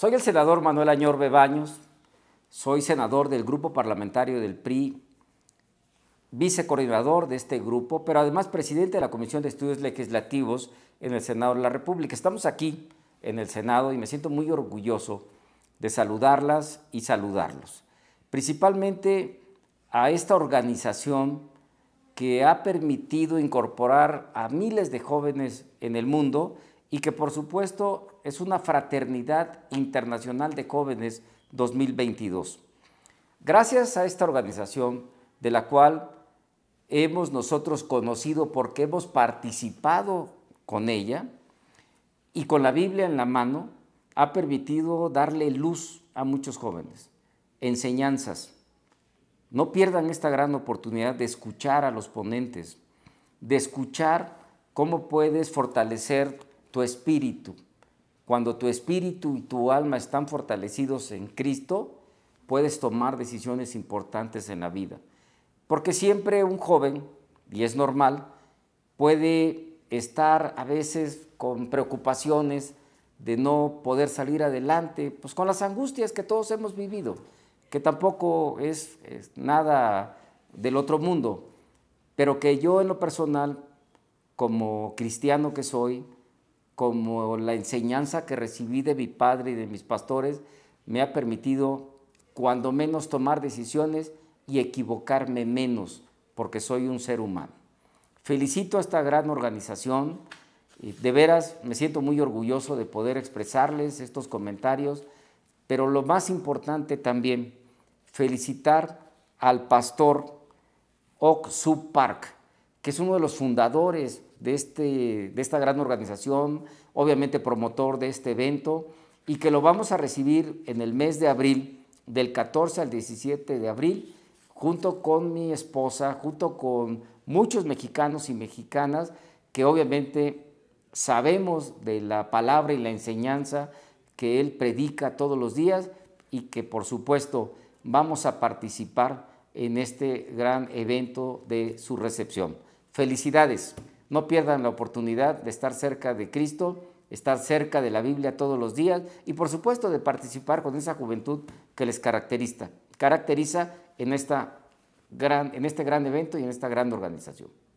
Soy el senador Manuel Añorbe Baños, soy senador del grupo parlamentario del PRI, vicecoordinador de este grupo, pero además presidente de la Comisión de Estudios Legislativos en el Senado de la República. Estamos aquí en el Senado y me siento muy orgulloso de saludarlas y saludarlos. Principalmente a esta organización que ha permitido incorporar a miles de jóvenes en el mundo y que por supuesto es una fraternidad internacional de jóvenes 2022. Gracias a esta organización de la cual hemos nosotros conocido porque hemos participado con ella y con la Biblia en la mano, ha permitido darle luz a muchos jóvenes, enseñanzas. No pierdan esta gran oportunidad de escuchar a los ponentes, de escuchar cómo puedes fortalecer tu espíritu. Cuando tu espíritu y tu alma están fortalecidos en Cristo, puedes tomar decisiones importantes en la vida. Porque siempre un joven, y es normal, puede estar a veces con preocupaciones de no poder salir adelante, pues con las angustias que todos hemos vivido, que tampoco es, nada del otro mundo, pero que yo en lo personal, como cristiano que soy, como la enseñanza que recibí de mi padre y de mis pastores, me ha permitido cuando menos tomar decisiones y equivocarme menos, porque soy un ser humano. Felicito a esta gran organización, de veras me siento muy orgulloso de poder expresarles estos comentarios, pero lo más importante también, felicitar al pastor Ok Su Park, que es uno de los fundadores, de, este, de esta gran organización, obviamente promotor de este evento, y que lo vamos a recibir en el mes de abril, del 14 al 17 de abril, junto con mi esposa, junto con muchos mexicanos y mexicanas que obviamente sabemos de la palabra y la enseñanza que él predica todos los días y que por supuesto vamos a participar en este gran evento de su recepción. Felicidades. No pierdan la oportunidad de estar cerca de Cristo, estar cerca de la Biblia todos los días y por supuesto de participar con esa juventud que les caracteriza, en, en este gran evento y en esta gran organización.